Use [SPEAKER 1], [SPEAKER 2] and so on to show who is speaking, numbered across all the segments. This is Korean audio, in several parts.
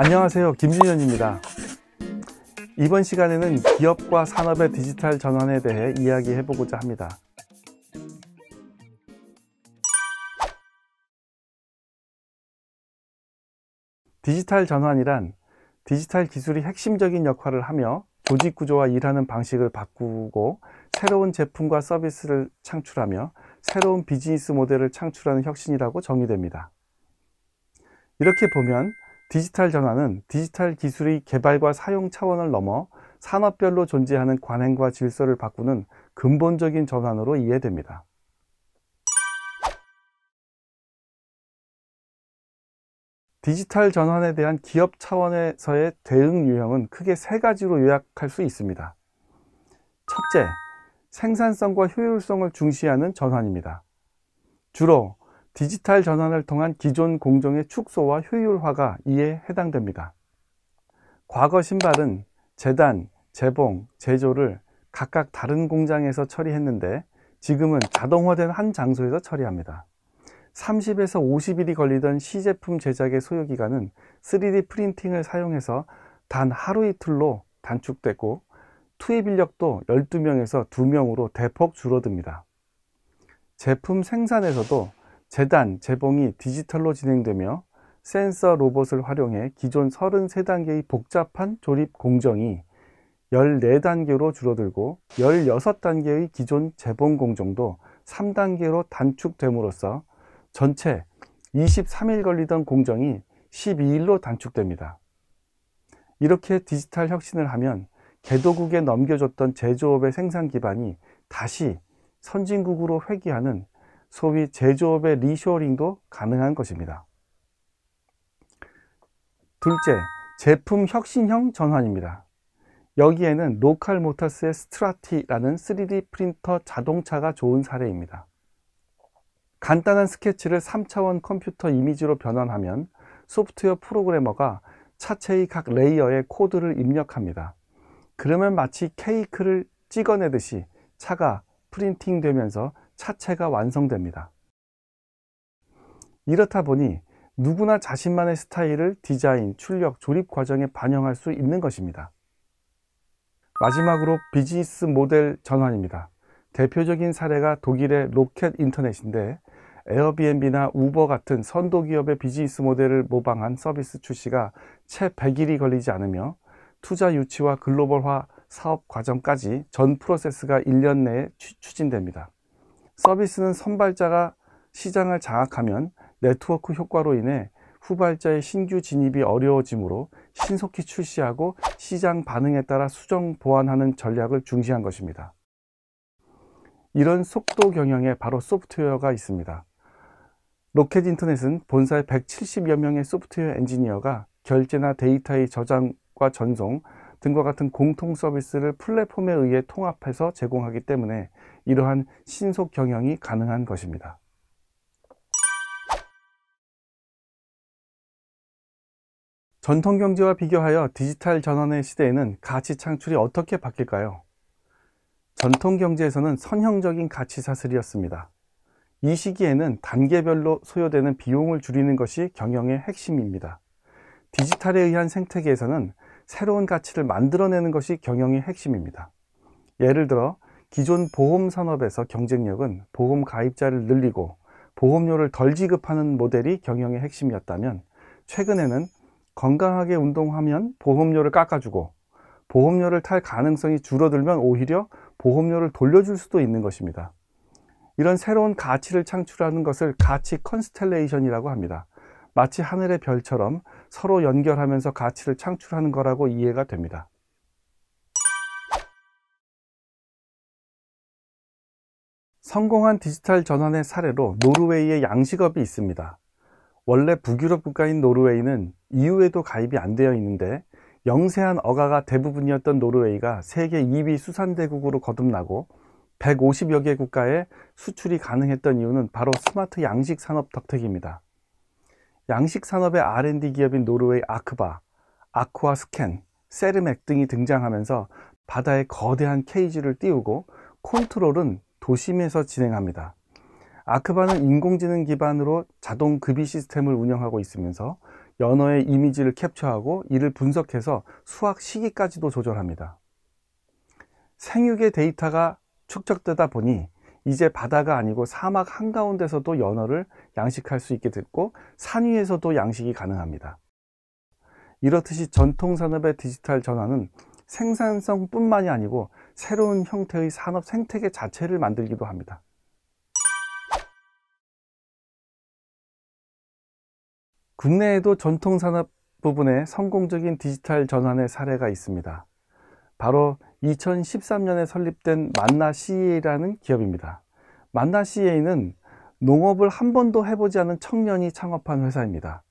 [SPEAKER 1] 안녕하세요 김준현입니다 이번 시간에는 기업과 산업의 디지털 전환에 대해 이야기해 보고자 합니다 디지털 전환이란 디지털 기술이 핵심적인 역할을 하며 조직 구조와 일하는 방식을 바꾸고 새로운 제품과 서비스를 창출하며 새로운 비즈니스 모델을 창출하는 혁신이라고 정의됩니다. 이렇게 보면 디지털 전환은 디지털 기술의 개발과 사용 차원을 넘어 산업별로 존재하는 관행과 질서를 바꾸는 근본적인 전환으로 이해됩니다. 디지털 전환에 대한 기업 차원에서의 대응 유형은 크게 세 가지로 요약할 수 있습니다. 첫째, 생산성과 효율성을 중시하는 전환입니다. 주로 디지털 전환을 통한 기존 공정의 축소와 효율화가 이에 해당됩니다. 과거 신발은 재단, 재봉, 제조를 각각 다른 공장에서 처리했는데 지금은 자동화된 한 장소에서 처리합니다. 30에서 50일이 걸리던 시제품 제작의 소요기간은 3D 프린팅을 사용해서 단 하루 이틀로 단축됐고 투입 인력도 12명에서 2명으로 대폭 줄어듭니다. 제품 생산에서도 재단, 재봉이 디지털로 진행되며 센서 로봇을 활용해 기존 33단계의 복잡한 조립 공정이 14단계로 줄어들고 16단계의 기존 재봉 공정도 3단계로 단축됨으로써 전체 23일 걸리던 공정이 12일로 단축됩니다. 이렇게 디지털 혁신을 하면 개도국에 넘겨줬던 제조업의 생산 기반이 다시 선진국으로 회귀하는 소위 제조업의 리쇼링도 가능한 것입니다. 둘째, 제품 혁신형 전환입니다. 여기에는 로컬 모터스의 스트라티라는 3D 프린터 자동차가 좋은 사례입니다. 간단한 스케치를 3차원 컴퓨터 이미지로 변환하면 소프트웨어 프로그래머가 차체의 각 레이어에 코드를 입력합니다. 그러면 마치 케이크를 찍어내듯이 차가 프린팅되면서 차체가 완성됩니다. 이렇다 보니 누구나 자신만의 스타일을 디자인, 출력, 조립 과정에 반영할 수 있는 것입니다. 마지막으로 비즈니스 모델 전환입니다. 대표적인 사례가 독일의 로켓 인터넷인데 에어비앤비나 우버 같은 선도 기업의 비즈니스 모델을 모방한 서비스 출시가 채 100일이 걸리지 않으며 투자 유치와 글로벌화 사업 과정까지 전 프로세스가 1년 내에 추진됩니다. 서비스는 선발자가 시장을 장악하면 네트워크 효과로 인해 후발자의 신규 진입이 어려워지므로 신속히 출시하고 시장 반응에 따라 수정 보완하는 전략을 중시한 것입니다. 이런 속도 경영에 바로 소프트웨어가 있습니다. 로켓 인터넷은 본사의 170여 명의 소프트웨어 엔지니어가 결제나 데이터의 저장과 전송 등과 같은 공통 서비스를 플랫폼에 의해 통합해서 제공하기 때문에 이러한 신속 경영이 가능한 것입니다. 전통 경제와 비교하여 디지털 전환의 시대에는 가치 창출이 어떻게 바뀔까요? 전통 경제에서는 선형적인 가치 사슬이었습니다. 이 시기에는 단계별로 소요되는 비용을 줄이는 것이 경영의 핵심입니다. 디지털에 의한 생태계에서는 새로운 가치를 만들어내는 것이 경영의 핵심입니다. 예를 들어 기존 보험 산업에서 경쟁력은 보험 가입자를 늘리고 보험료를 덜 지급하는 모델이 경영의 핵심이었다면 최근에는 건강하게 운동하면 보험료를 깎아주고 보험료를 탈 가능성이 줄어들면 오히려 보험료를 돌려줄 수도 있는 것입니다. 이런 새로운 가치를 창출하는 것을 가치 컨스텔레이션이라고 합니다. 마치 하늘의 별처럼 서로 연결하면서 가치를 창출하는 거라고 이해가 됩니다. 성공한 디지털 전환의 사례로 노르웨이의 양식업이 있습니다. 원래 북유럽 국가인 노르웨이는 EU에도 가입이 안 되어 있는데 영세한 어가가 대부분이었던 노르웨이가 세계 2위 수산대국으로 거듭나고 150여 개 국가에 수출이 가능했던 이유는 바로 스마트 양식 산업 덕택입니다. 양식 산업의 R&D 기업인 노르웨이 아크바, 아쿠아 스캔, 세르맥 등이 등장하면서 바다에 거대한 케이지를 띄우고 콘트롤은 도심에서 진행합니다. 아크바는 인공지능 기반으로 자동 급이 시스템을 운영하고 있으면서 연어의 이미지를 캡처하고 이를 분석해서 수확 시기까지도 조절합니다. 생육의 데이터가 축적되다 보니 이제 바다가 아니고 사막 한가운데서도 연어를 양식할 수 있게 됐고 산 위에서도 양식이 가능합니다. 이렇듯이 전통산업의 디지털 전환은 생산성뿐만이 아니고 새로운 형태의 산업 생태계 자체를 만들기도 합니다. 국내에도 전통산업 부분의 성공적인 디지털 전환의 사례가 있습니다. 바로 2013년에 설립된 만나CA라는 기업입니다. 만나CA는 농업을 한 번도 해보지 않은 청년이 창업한 회사입니다.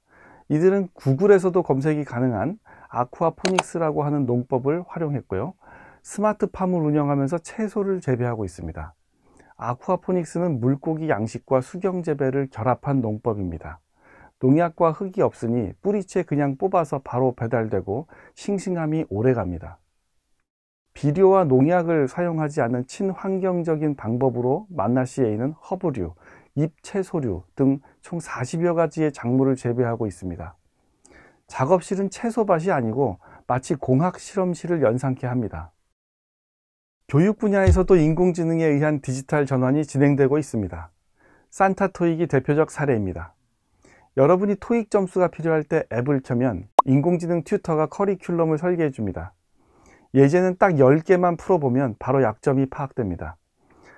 [SPEAKER 1] 이들은 구글에서도 검색이 가능한 아쿠아포닉스라고 하는 농법을 활용했고요. 스마트팜을 운영하면서 채소를 재배하고 있습니다. 아쿠아포닉스는 물고기 양식과 수경 재배를 결합한 농법입니다. 농약과 흙이 없으니 뿌리채 그냥 뽑아서 바로 배달되고 싱싱함이 오래갑니다. 비료와 농약을 사용하지 않은 친환경적인 방법으로 만나시에이는 허브류, 잎채소류 등 총 40여 가지의 작물을 재배하고 있습니다. 작업실은 채소밭이 아니고 마치 공학 실험실을 연상케 합니다. 교육 분야에서도 인공지능에 의한 디지털 전환이 진행되고 있습니다. 산타 토익이 대표적 사례입니다. 여러분이 토익 점수가 필요할 때 앱을 켜면 인공지능 튜터가 커리큘럼을 설계해 줍니다. 예제는 딱 10개만 풀어보면 바로 약점이 파악됩니다.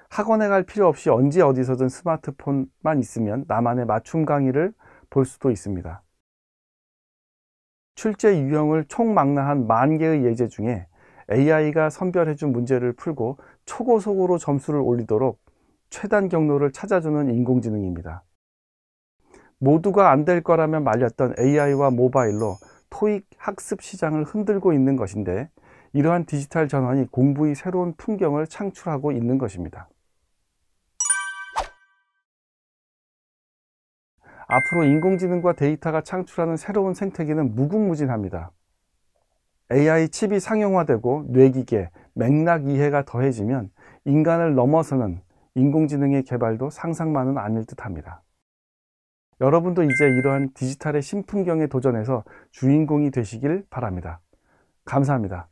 [SPEAKER 1] 학원에 갈 필요 없이 언제 어디서든 스마트폰만 있으면 나만의 맞춤 강의를 볼 수도 있습니다. 출제 유형을 총망라한 만 개의 예제 중에 AI가 선별해준 문제를 풀고 초고속으로 점수를 올리도록 최단 경로를 찾아주는 인공지능입니다. 모두가 안 될 거라면 말렸던 AI와 모바일로 토익 학습 시장을 흔들고 있는 것인데 이러한 디지털 전환이 공부의 새로운 풍경을 창출하고 있는 것입니다. 앞으로 인공지능과 데이터가 창출하는 새로운 생태계는 무궁무진합니다. AI 칩이 상용화되고 뇌기계, 맥락 이해가 더해지면 인간을 넘어서는 인공지능의 개발도 상상만은 아닐 듯 합니다. 여러분도 이제 이러한 디지털의 신풍경에 도전해서 주인공이 되시길 바랍니다. 감사합니다.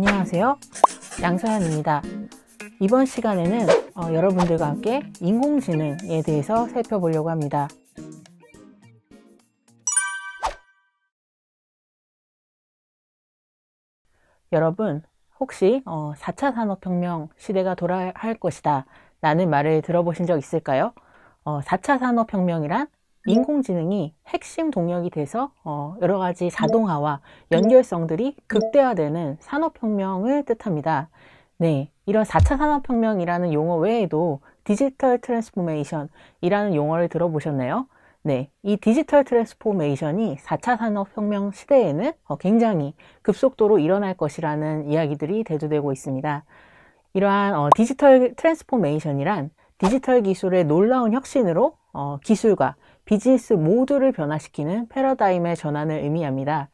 [SPEAKER 2] 안녕하세요 양서현입니다 이번 시간에는 어, 여러분들과 함께 인공지능에 대해서 살펴보려고 합니다 여러분 혹시 어, 4차 산업혁명 시대가 돌아할 것이다 라는 말을 들어보신 적 있을까요? 어, 4차 산업혁명이란 네. 인공지능이 핵심 동력이 돼서 어, 여러 가지 네. 자동화와 네. 연결성들이 극대화되는 산업혁명을 뜻합니다. 네, 이런 4차 산업혁명이라는 용어 외에도 디지털 트랜스포메이션이라는 용어를 들어보셨나요? 네, 이 디지털 트랜스포메이션이 4차 산업혁명 시대에는 어, 굉장히 급속도로 일어날 것이라는 이야기들이 대두되고 있습니다. 이러한 어, 디지털 트랜스포메이션이란 디지털 기술의 놀라운 혁신으로 어, 기술과 비즈니스 모두를 변화시키는 패러다임의 전환을 의미합니다.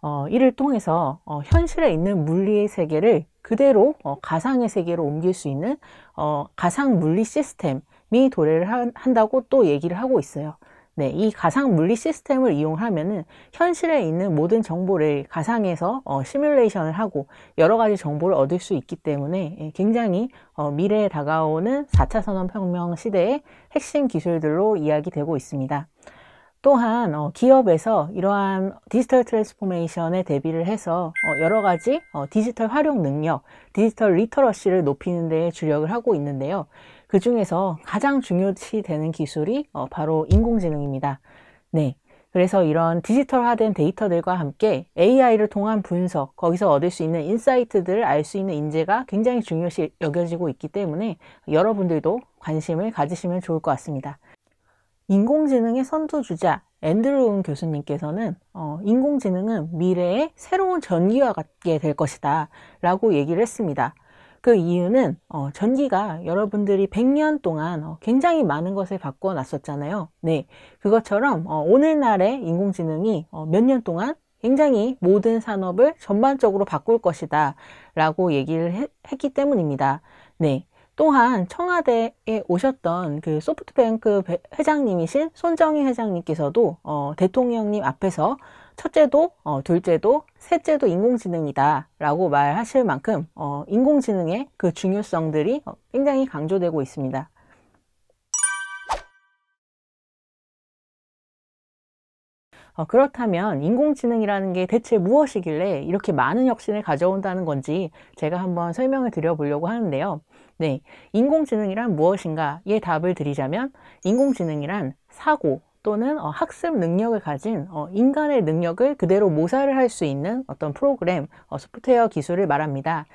[SPEAKER 2] 어, 이를 통해서 어, 현실에 있는 물리의 세계를 그대로 어, 가상의 세계로 옮길 수 있는 어, 가상 물리 시스템이 도래를 한, 한다고 또 얘기를 하고 있어요. 네, 이 가상 물리 시스템을 이용하면은 현실에 있는 모든 정보를 가상에서 어, 시뮬레이션을 하고 여러 가지 정보를 얻을 수 있기 때문에 예, 굉장히 어, 미래에 다가오는 4차 산업혁명 시대의 핵심 기술들로 이야기되고 있습니다. 또한 어, 기업에서 이러한 디지털 트랜스포메이션에 대비를 해서 어, 여러 가지 어, 디지털 활용 능력, 디지털 리터러시를 높이는 데에 주력을 하고 있는데요. 그 중에서 가장 중요시 되는 기술이 어, 바로 인공지능입니다. 네. 그래서 이런 디지털화된 데이터들과 함께 AI를 통한 분석, 거기서 얻을 수 있는 인사이트들을 알 수 있는 인재가 굉장히 중요시 여겨지고 있기 때문에 여러분들도 관심을 가지시면 좋을 것 같습니다. 인공지능의 선두주자 앤드루운 교수님께서는 어, 인공지능은 미래의 새로운 전기와 같게 될 것이다 라고 얘기를 했습니다. 그 이유는 어, 전기가 여러분들이 100년 동안 어, 굉장히 많은 것을 바꿔놨었잖아요. 네, 그것처럼 어, 오늘날의 인공지능이 어, 몇 년 동안 굉장히 모든 산업을 전반적으로 바꿀 것이다 라고 얘기를 해, 했기 때문입니다. 네, 또한 청와대에 오셨던 그 소프트뱅크 회장님이신 손정희 회장님께서도 어, 대통령님 앞에서 첫째도 어, 둘째도 셋째도 인공지능이다 라고 말하실 만큼 어, 인공지능의 그 중요성들이 어, 굉장히 강조되고 있습니다. 어, 그렇다면 인공지능이라는 게 대체 무엇이길래 이렇게 많은 혁신을 가져온다는 건지 제가 한번 설명을 드려보려고 하는데요. 네, 인공지능이란 무엇인가에 답을 드리자면 인공지능이란 사고, 또는 어, 학습 능력을 가진 어, 인간의 능력을 그대로 모사를 할 수 있는 어떤 프로그램, 어, 소프트웨어 기술을 말합니다.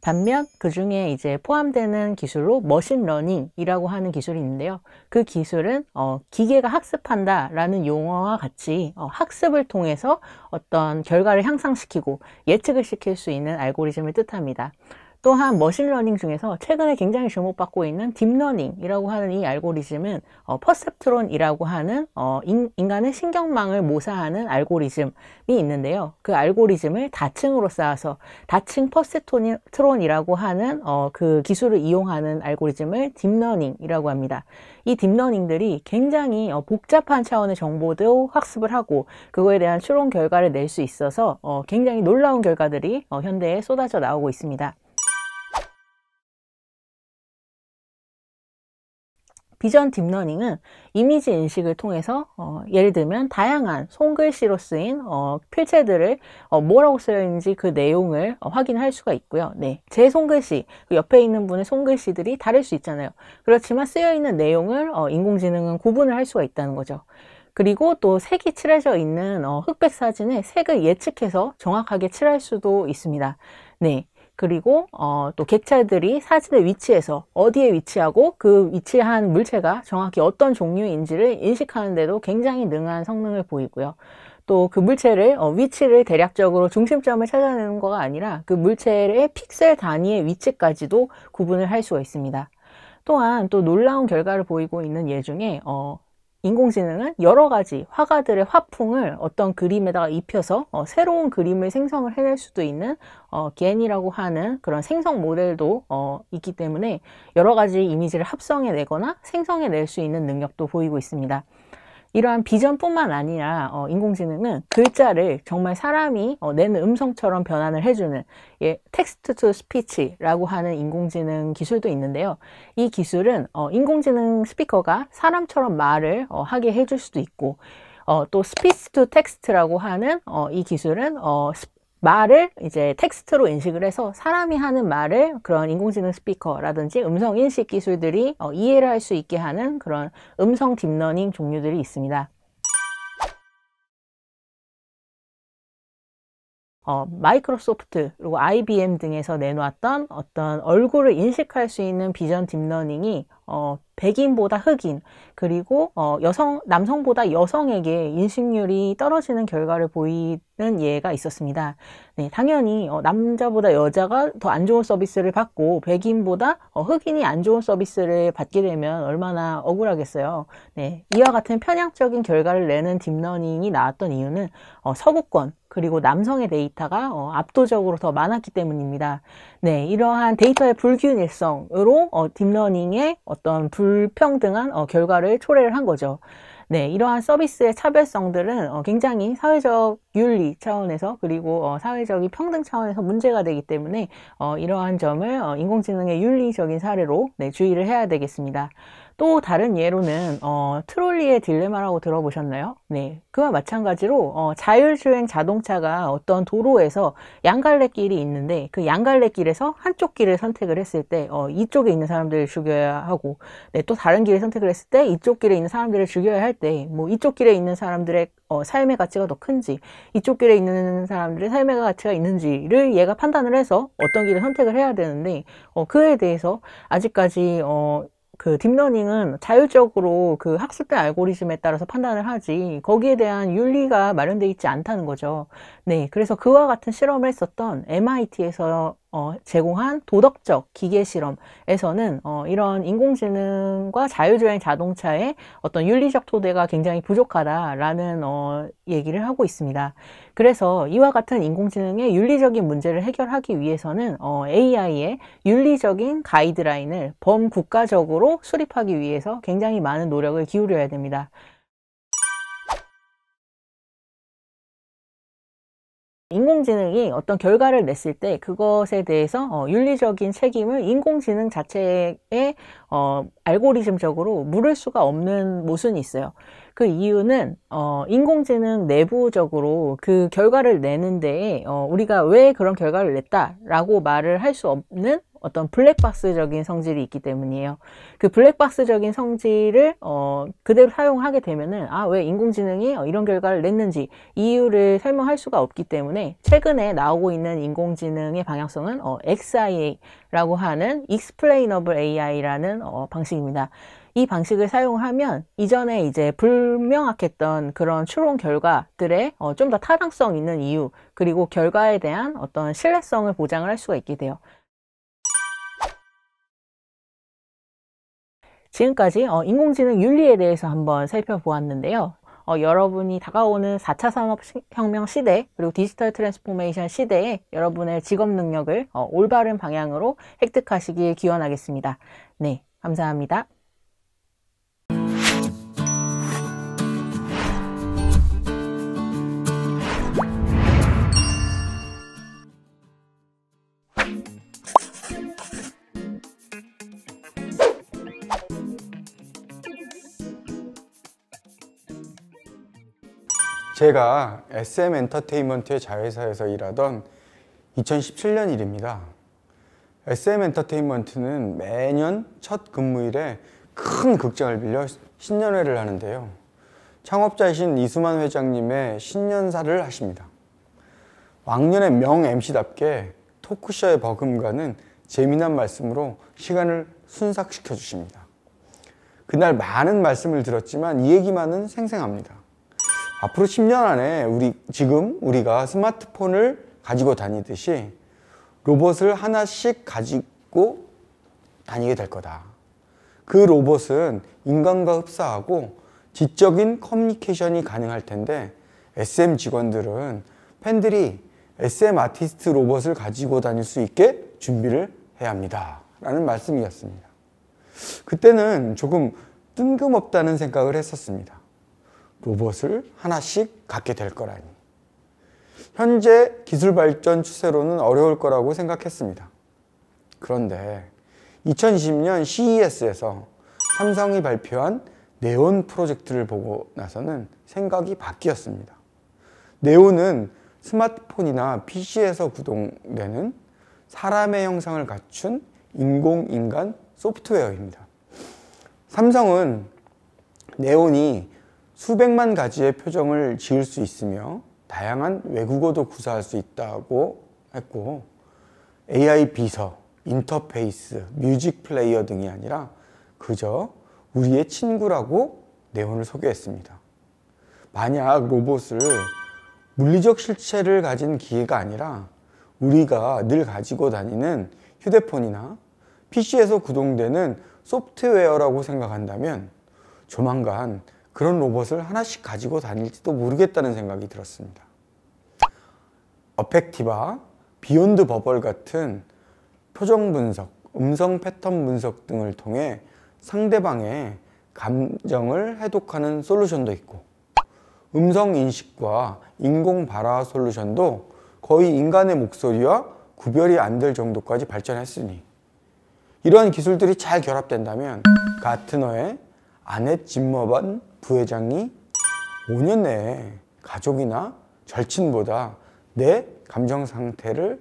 [SPEAKER 2] 반면 그 중에 이제 포함되는 기술로 머신러닝이라고 하는 기술이 있는데요. 그 기술은 어, 기계가 학습한다 라는 용어와 같이 어, 학습을 통해서 어떤 결과를 향상시키고 예측을 시킬 수 있는 알고리즘을 뜻합니다. 또한 머신러닝 중에서 최근에 굉장히 주목받고 있는 딥러닝이라고 하는 이 알고리즘은 어, 퍼셉트론이라고 하는 어, 인, 간의 신경망을 모사하는 알고리즘이 있는데요. 그 알고리즘을 다층으로 쌓아서 다층 퍼셉트론이라고 하는 어, 그 기술을 이용하는 알고리즘을 딥러닝이라고 합니다. 이 딥러닝들이 굉장히 어, 복잡한 차원의 정보도 학습을 하고 그거에 대한 추론 결과를 낼 수 있어서 어, 굉장히 놀라운 결과들이 어, 현대에 쏟아져 나오고 있습니다. 비전 딥러닝은 이미지 인식을 통해서 어, 예를 들면 다양한 손글씨로 쓰인 어, 필체들을 어, 뭐라고 쓰여 있는지 그 내용을 어, 확인할 수가 있고요. 네, 제 손글씨, 그 옆에 있는 분의 손글씨들이 다를 수 있잖아요. 그렇지만 쓰여 있는 내용을 어, 인공지능은 구분을 할 수가 있다는 거죠. 그리고 또 색이 칠해져 있는 어, 흑백 사진에 색을 예측해서 정확하게 칠할 수도 있습니다. 네, 그리고 어, 또 객체들이 사진의 위치에서 어디에 위치하고 그 위치한 물체가 정확히 어떤 종류인지를 인식하는데도 굉장히 능한 성능을 보이고요. 또 그 물체를 어, 위치를 대략적으로 중심점을 찾아내는 거가 아니라 그 물체의 픽셀 단위의 위치까지도 구분을 할 수가 있습니다. 또한 또 놀라운 결과를 보이고 있는 예 중에 어, 인공지능은 여러 가지 화가들의 화풍을 어떤 그림에다가 입혀서 어, 새로운 그림을 생성을 해낼 수도 있는 어, 겐이라고 하는 그런 생성 모델도 어, 있기 때문에 여러 가지 이미지를 합성해내거나 생성해낼 수 있는 능력도 보이고 있습니다. 이러한 비전뿐만 아니라 어, 인공지능은 글자를 정말 사람이 어, 내는 음성처럼 변환을 해주는 예, 텍스트 투 스피치라고 하는 인공지능 기술도 있는데요. 이 기술은 어, 인공지능 스피커가 사람처럼 말을 어, 하게 해줄 수도 있고 어, 또 스피치 투 텍스트라고 하는 어, 이 기술은 어, 스피 말을 이제 텍스트로 인식을 해서 사람이 하는 말을 그런 인공지능 스피커라든지 음성 인식 기술들이 어, 이해를 할 수 있게 하는 그런 음성 딥러닝 종류들이 있습니다. 어, 마이크로소프트 그리고 IBM 등에서 내놓았던 어떤 얼굴을 인식할 수 있는 비전 딥러닝이 어, 백인보다 흑인, 그리고 어, 여성, 남성보다 여성에게 인식률이 떨어지는 결과를 보이는 예가 있었습니다. 네, 당연히 어, 남자보다 여자가 더 안 좋은 서비스를 받고 백인보다 어, 흑인이 안 좋은 서비스를 받게 되면 얼마나 억울하겠어요. 네, 이와 같은 편향적인 결과를 내는 딥러닝이 나왔던 이유는 어, 서구권, 그리고 남성의 데이터가 어, 압도적으로 더 많았기 때문입니다. 네, 이러한 데이터의 불균일성으로 어, 딥러닝의 어, 어떤 불평등한 어, 결과를 초래를 한 거죠. 네, 이러한 서비스의 차별성들은 어, 굉장히 사회적 윤리 차원에서 그리고 어, 사회적인 평등 차원에서 문제가 되기 때문에 어, 이러한 점을 어, 인공지능의 윤리적인 사례로 네, 주의를 해야 되겠습니다. 또 다른 예로는 어, 트롤리의 딜레마라고 들어보셨나요? 네, 그와 마찬가지로 어, 자율주행 자동차가 어떤 도로에서 양갈래길이 있는데 그 양갈래길에서 한쪽 길을 선택을 했을 때 어, 이쪽에 있는 사람들을 죽여야 하고 네, 또 다른 길을 선택을 했을 때 이쪽 길에 있는 사람들을 죽여야 할 때 뭐 이쪽 길에 있는 사람들의 어, 삶의 가치가 더 큰지 이쪽 길에 있는 사람들의 삶의 가치가 있는지를 얘가 판단을 해서 어떤 길을 선택을 해야 되는데 어, 그에 대해서 아직까지 어, 그 딥러닝은 자율적으로 그 학습의 알고리즘에 따라서 판단을 하지 거기에 대한 윤리가 마련되어 있지 않다는 거죠. 네, 그래서 그와 같은 실험을 했었던 MIT에서 어, 제공한 도덕적 기계 실험에서는 어, 이런 인공지능과 자율주행 자동차의 어떤 윤리적 토대가 굉장히 부족하다라는 어, 얘기를 하고 있습니다. 그래서 이와 같은 인공지능의 윤리적인 문제를 해결하기 위해서는 어, AI의 윤리적인 가이드라인을 범국가적으로 수립하기 위해서 굉장히 많은 노력을 기울여야 됩니다. 인공지능이 어떤 결과를 냈을 때 그것에 대해서 어, 윤리적인 책임을 인공지능 자체에 어, 알고리즘적으로 물을 수가 없는 모순이 있어요. 그 이유는 어, 인공지능 내부적으로 그 결과를 내는데 에 어, 우리가 왜 그런 결과를 냈다라고 말을 할 수 없는 어떤 블랙박스적인 성질이 있기 때문이에요. 그 블랙박스적인 성질을 어, 그대로 사용하게 되면은 아 왜 인공지능이 어, 이런 결과를 냈는지 이유를 설명할 수가 없기 때문에 최근에 나오고 있는 인공지능의 방향성은 어, XIA라고 하는 Explainable AI라는 어, 방식입니다. 이 방식을 사용하면 이전에 이제 불명확했던 그런 추론 결과들의 어, 좀 더 타당성 있는 이유 그리고 결과에 대한 어떤 신뢰성을 보장을 할 수가 있게 돼요. 지금까지 어, 인공지능 윤리에 대해서 한번 살펴보았는데요. 어, 여러분이 다가오는 4차 산업혁명 시대 그리고 디지털 트랜스포메이션 시대에 여러분의 직업 능력을 어, 올바른 방향으로 획득하시길 기원하겠습니다. 네, 감사합니다.
[SPEAKER 3] 제가 SM 엔터테인먼트의 자회사에서 일하던 2017년 일입니다. SM 엔터테인먼트는 매년 첫 근무일에 큰 극장을 빌려 신년회를 하는데요. 창업자이신 이수만 회장님의 신년사를 하십니다. 왕년의 명 MC답게 토크쇼의 버금가는 재미난 말씀으로 시간을 순삭시켜 주십니다. 그날 많은 말씀을 들었지만 이 얘기만은 생생합니다. 앞으로 10년 안에 우리 지금 우리가 스마트폰을 가지고 다니듯이 로봇을 하나씩 가지고 다니게 될 거다. 그 로봇은 인간과 흡사하고 지적인 커뮤니케이션이 가능할 텐데 SM 직원들은 팬들이 SM 아티스트 로봇을 가지고 다닐 수 있게 준비를 해야 합니다. 라는 말씀이었습니다. 그때는 조금 뜬금없다는 생각을 했었습니다. 로봇을 하나씩 갖게 될 거라니. 현재 기술 발전 추세로는 어려울 거라고 생각했습니다. 그런데 2020년 CES에서 삼성이 발표한 네온 프로젝트를 보고 나서는 생각이 바뀌었습니다. 네온은 스마트폰이나 PC에서 구동되는 사람의 형상을 갖춘 인공인간 소프트웨어입니다. 삼성은 네온이 수백만 가지의 표정을 지을 수 있으며 다양한 외국어도 구사할 수 있다고 했고 AI 비서, 인터페이스, 뮤직 플레이어 등이 아니라 그저 우리의 친구라고 네온을 소개했습니다. 만약 로봇을 물리적 실체를 가진 기계가 아니라 우리가 늘 가지고 다니는 휴대폰이나 PC에서 구동되는 소프트웨어라고 생각한다면 조만간 그런 로봇을 하나씩 가지고 다닐지도 모르겠다는 생각이 들었습니다. 어펙티바, 비욘드 버벌 같은 표정 분석, 음성 패턴 분석 등을 통해 상대방의 감정을 해독하는 솔루션도 있고 음성 인식과 인공 발화 솔루션도 거의 인간의 목소리와 구별이 안 될 정도까지 발전했으니 이러한 기술들이 잘 결합된다면 가트너의 아넷 짐머반 부회장이 5년 내에 가족이나 절친보다 내 감정 상태를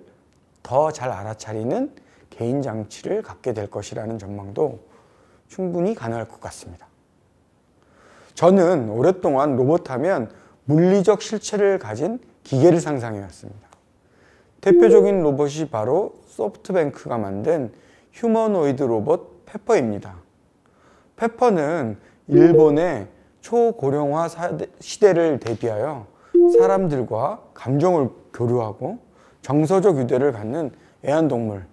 [SPEAKER 3] 더 잘 알아차리는 개인 장치를 갖게 될 것이라는 전망도 충분히 가능할 것 같습니다. 저는 오랫동안 로봇하면 물리적 실체를 가진 기계를 상상해 왔습니다. 대표적인 로봇이 바로 소프트뱅크가 만든 휴머노이드 로봇 페퍼입니다. 페퍼는 일본의 초고령화 시대를 대비하여 사람들과 감정을 교류하고 정서적 유대를 갖는 애완동물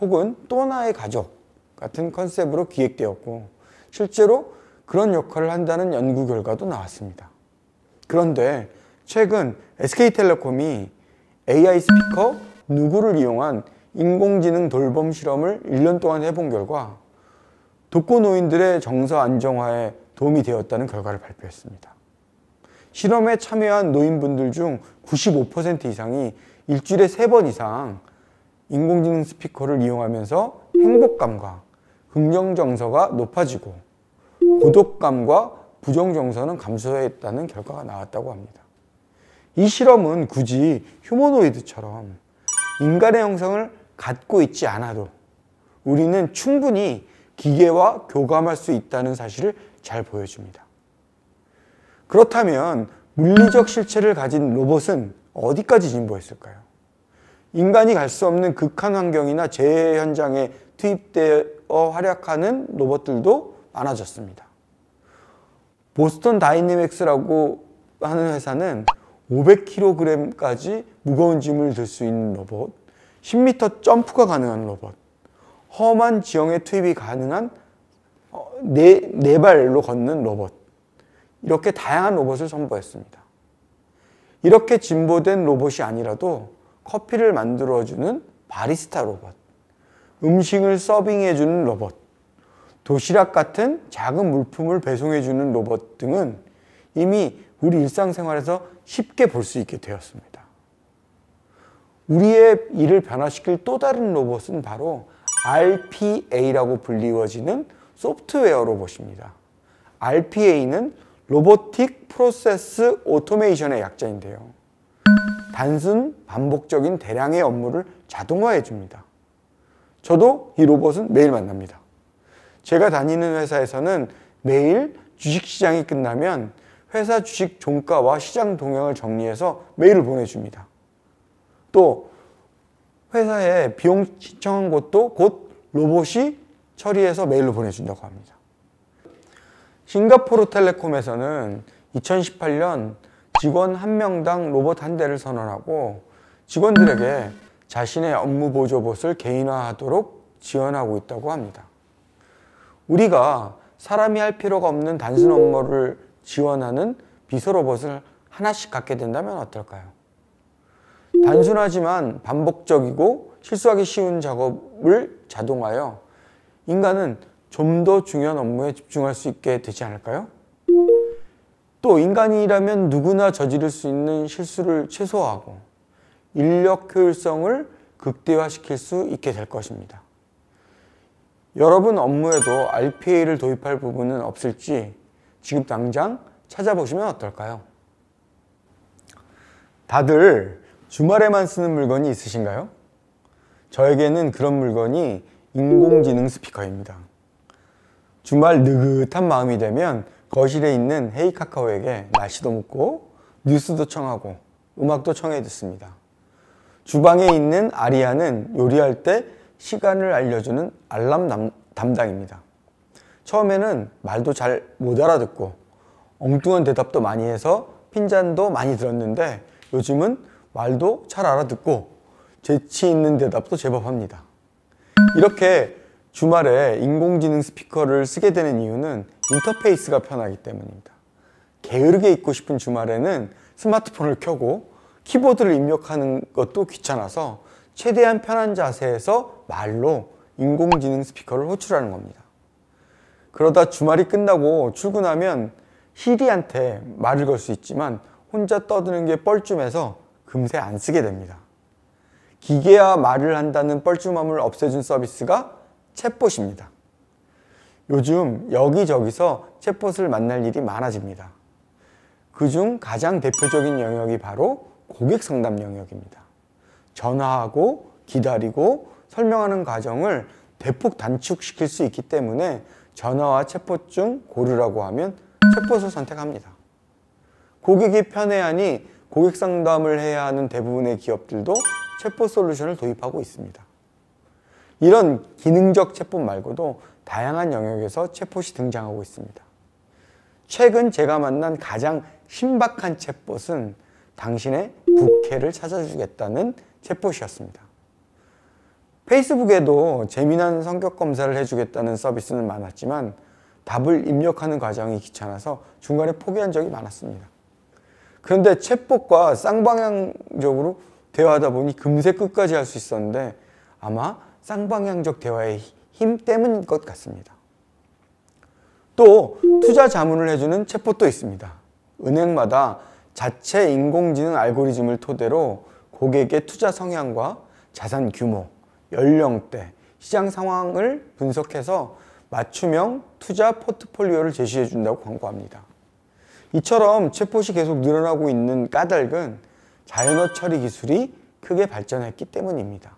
[SPEAKER 3] 혹은 또나의 가족 같은 컨셉으로 기획되었고 실제로 그런 역할을 한다는 연구 결과도 나왔습니다. 그런데 최근 SK텔레콤이 AI 스피커 누구를 이용한 인공지능 돌봄 실험을 1년 동안 해본 결과 독거노인들의 정서 안정화에 도움이 되었다는 결과를 발표했습니다. 실험에 참여한 노인분들 중 95% 이상이 일주일에 3번 이상 인공지능 스피커를 이용하면서 행복감과 긍정정서가 높아지고 고독감과 부정정서는 감소했다는 결과가 나왔다고 합니다. 이 실험은 굳이 휴머노이드처럼 인간의 형상을 갖고 있지 않아도 우리는 충분히 기계와 교감할 수 있다는 사실을 잘 보여줍니다. 그렇다면 물리적 실체를 가진 로봇은 어디까지 진보했을까요? 인간이 갈 수 없는 극한 환경이나 재해 현장에 투입되어 활약하는 로봇들도 많아졌습니다. 보스턴 다이내믹스라고 하는 회사는 500kg까지 무거운 짐을 들 수 있는 로봇, 10m 점프가 가능한 로봇, 험한 지형에 투입이 가능한 어, 네, 네 발로 걷는 로봇. 이렇게 다양한 로봇을 선보였습니다. 이렇게 진보된 로봇이 아니라도 커피를 만들어주는 바리스타 로봇, 음식을 서빙해주는 로봇, 도시락 같은 작은 물품을 배송해주는 로봇 등은 이미 우리 일상생활에서 쉽게 볼 수 있게 되었습니다. 우리의 일을 변화시킬 또 다른 로봇은 바로 RPA라고 불리워지는 소프트웨어로 보십니다. RPA는 로보틱 프로세스 오토메이션의 약자인데요. 단순 반복적인 대량의 업무를 자동화해 줍니다. 저도 이 로봇은 매일 만납니다. 제가 다니는 회사에서는 매일 주식시장이 끝나면 회사 주식 종가와 시장 동향을 정리해서 메일을 보내줍니다. 또 회사에 비용 신청한 것도 곧 로봇이 처리해서 메일로 보내준다고 합니다. 싱가포르 텔레콤에서는 2018년 직원 한명당 로봇 한대를 선언하고 직원들에게 자신의 업무 보조봇을 개인화하도록 지원하고 있다고 합니다. 우리가 사람이 할 필요가 없는 단순 업무를 지원하는 비서로봇을 하나씩 갖게 된다면 어떨까요? 단순하지만 반복적이고 실수하기 쉬운 작업을 자동화하여 인간은 좀 더 중요한 업무에 집중할 수 있게 되지 않을까요? 또 인간이라면 누구나 저지를 수 있는 실수를 최소화하고 인력 효율성을 극대화시킬 수 있게 될 것입니다. 여러분 업무에도 RPA를 도입할 부분은 없을지 지금 당장 찾아보시면 어떨까요? 다들 주말에만 쓰는 물건이 있으신가요? 저에게는 그런 물건이 인공지능 스피커입니다. 주말 느긋한 마음이 되면 거실에 있는 헤이 카카오에게 날씨도 묻고 뉴스도 청하고 음악도 청해 듣습니다. 주방에 있는 아리아는 요리할 때 시간을 알려주는 알람 남, 담당입니다. 처음에는 말도 잘 못 알아듣고 엉뚱한 대답도 많이 해서 핀잔도 많이 들었는데 요즘은 말도 잘 알아듣고 재치 있는 대답도 제법 합니다. 이렇게 주말에 인공지능 스피커를 쓰게 되는 이유는 인터페이스가 편하기 때문입니다. 게으르게 있고 싶은 주말에는 스마트폰을 켜고 키보드를 입력하는 것도 귀찮아서 최대한 편한 자세에서 말로 인공지능 스피커를 호출하는 겁니다. 그러다 주말이 끝나고 출근하면 히리한테 말을 걸 수 있지만 혼자 떠드는 게 뻘쭘해서 금세 안 쓰게 됩니다. 기계와 말을 한다는 뻘쭘함을 없애준 서비스가 챗봇입니다. 요즘 여기저기서 챗봇을 만날 일이 많아집니다. 그 중 가장 대표적인 영역이 바로 고객 상담 영역입니다. 전화하고 기다리고 설명하는 과정을 대폭 단축시킬 수 있기 때문에 전화와 챗봇 중 고르라고 하면 챗봇을 선택합니다. 고객이 편해하니 고객 상담을 해야 하는 대부분의 기업들도 챗봇 솔루션을 도입하고 있습니다. 이런 기능적 챗봇 말고도 다양한 영역에서 챗봇이 등장하고 있습니다. 최근 제가 만난 가장 신박한 챗봇은 당신의 부캐를 찾아주겠다는 챗봇이었습니다. 페이스북에도 재미난 성격 검사를 해주겠다는 서비스는 많았지만 답을 입력하는 과정이 귀찮아서 중간에 포기한 적이 많았습니다. 그런데 챗봇과 쌍방향적으로 대화하다 보니 금세 끝까지 할 수 있었는데 아마 쌍방향적 대화의 힘 때문인 것 같습니다. 또 투자 자문을 해주는 챗봇도 있습니다. 은행마다 자체 인공지능 알고리즘을 토대로 고객의 투자 성향과 자산 규모, 연령대, 시장 상황을 분석해서 맞춤형 투자 포트폴리오를 제시해 준다고 광고합니다. 이처럼 체포시 계속 늘어나고 있는 까닭은 자연어 처리 기술이 크게 발전했기 때문입니다.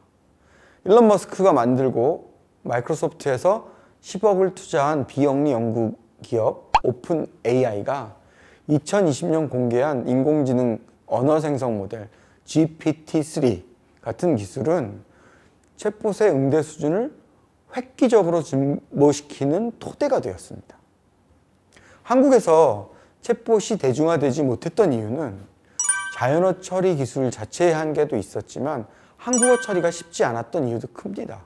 [SPEAKER 3] 일론 머스크가 만들고 마이크로소프트에서 10억을 투자한 비영리 연구 기업 오픈 AI가 2020년 공개한 인공지능 언어 생성 모델 GPT-3 같은 기술은 챗봇의 응대 수준을 획기적으로 증모시키는 토대가 되었습니다. 한국에서 챗봇이 대중화되지 못했던 이유는 자연어 처리 기술 자체의 한계도 있었지만 한국어 처리가 쉽지 않았던 이유도 큽니다.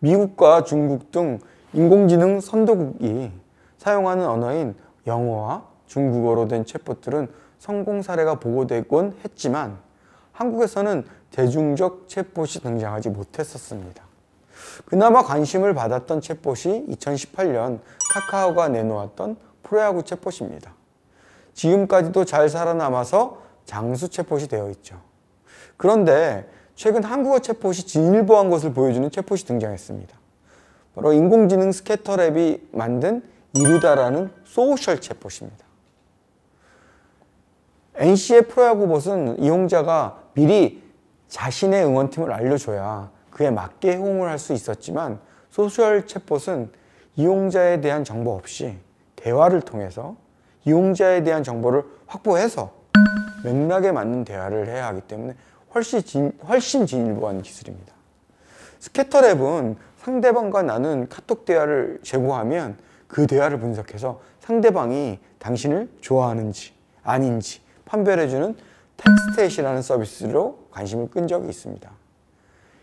[SPEAKER 3] 미국과 중국 등 인공지능 선도국이 사용하는 언어인 영어와 중국어로 된 챗봇들은 성공 사례가 보고되곤 했지만 한국에서는 대중적 챗봇이 등장하지 못했었습니다. 그나마 관심을 받았던 챗봇이 2018년 카카오가 내놓았던 프로야구 챗봇입니다. 지금까지도 잘 살아남아서 장수 체포시 되어 있죠. 그런데 최근 한국어 챗봇이 진일보한 것을 보여주는 챗봇이 등장했습니다. 바로 인공지능 스캐터랩이 만든 이루다라는 소셜 챗봇입니다. NC의 프로야구봇은 이용자가 미리 자신의 응원팀을 알려줘야 그에 맞게 호응을 할 수 있었지만 소셜 챗봇은 이용자에 대한 정보 없이 대화를 통해서 이용자에 대한 정보를 확보해서 맥락에 맞는 대화를 해야 하기 때문에 훨씬, 진, 훨씬 진일보한 기술입니다. 스캐터랩은 상대방과 나눈 카톡 대화를 제보하면 그 대화를 분석해서 상대방이 당신을 좋아하는지 아닌지 판별해주는 텍스테이라는 서비스로 관심을 끈 적이 있습니다.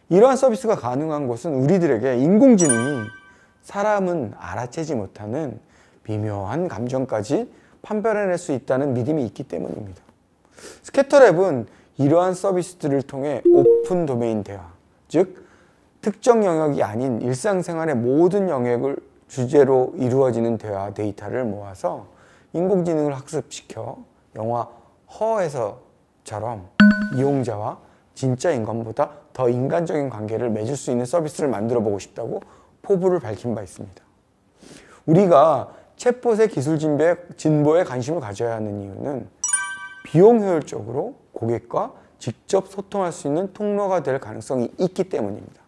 [SPEAKER 3] 이러한 서비스가 가능한 것은 우리들에게 인공지능이 사람은 알아채지 못하는 미묘한 감정까지 판별해낼 수 있다는 믿음이 있기 때문입니다. 스캐터랩은 이러한 서비스들을 통해 오픈 도메인 대화, 즉 특정 영역이 아닌 일상생활의 모든 영역을 주제로 이루어지는 대화 데이터를 모아서 인공지능을 학습시켜 영화 허에서처럼 이용자와 진짜 인간보다 더 인간적인 관계를 맺을 수 있는 서비스를 만들어 보고 싶다고 포부를 밝힌 바 있습니다. 우리가 챗봇의 기술 진보에, 진보에 관심을 가져야 하는 이유는 비용 효율적으로 고객과 직접 소통할 수 있는 통로가 될 가능성이 있기 때문입니다.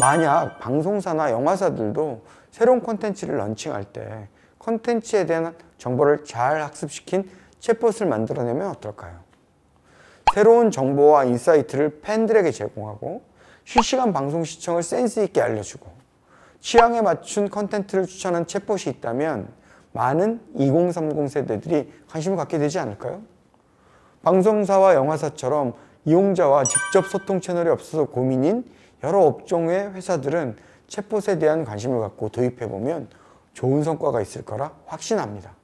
[SPEAKER 3] 만약 방송사나 영화사들도 새로운 콘텐츠를 런칭할 때 콘텐츠에 대한 정보를 잘 학습시킨 챗봇을 만들어내면 어떨까요? 새로운 정보와 인사이트를 팬들에게 제공하고 실시간 방송 시청을 센스 있게 알려주고 취향에 맞춘 컨텐츠를 추천한 챗봇이 있다면 많은 2030 세대들이 관심을 갖게 되지 않을까요? 방송사와 영화사처럼 이용자와 직접 소통 채널이 없어서 고민인 여러 업종의 회사들은 챗봇에 대한 관심을 갖고 도입해보면 좋은 성과가 있을 거라 확신합니다.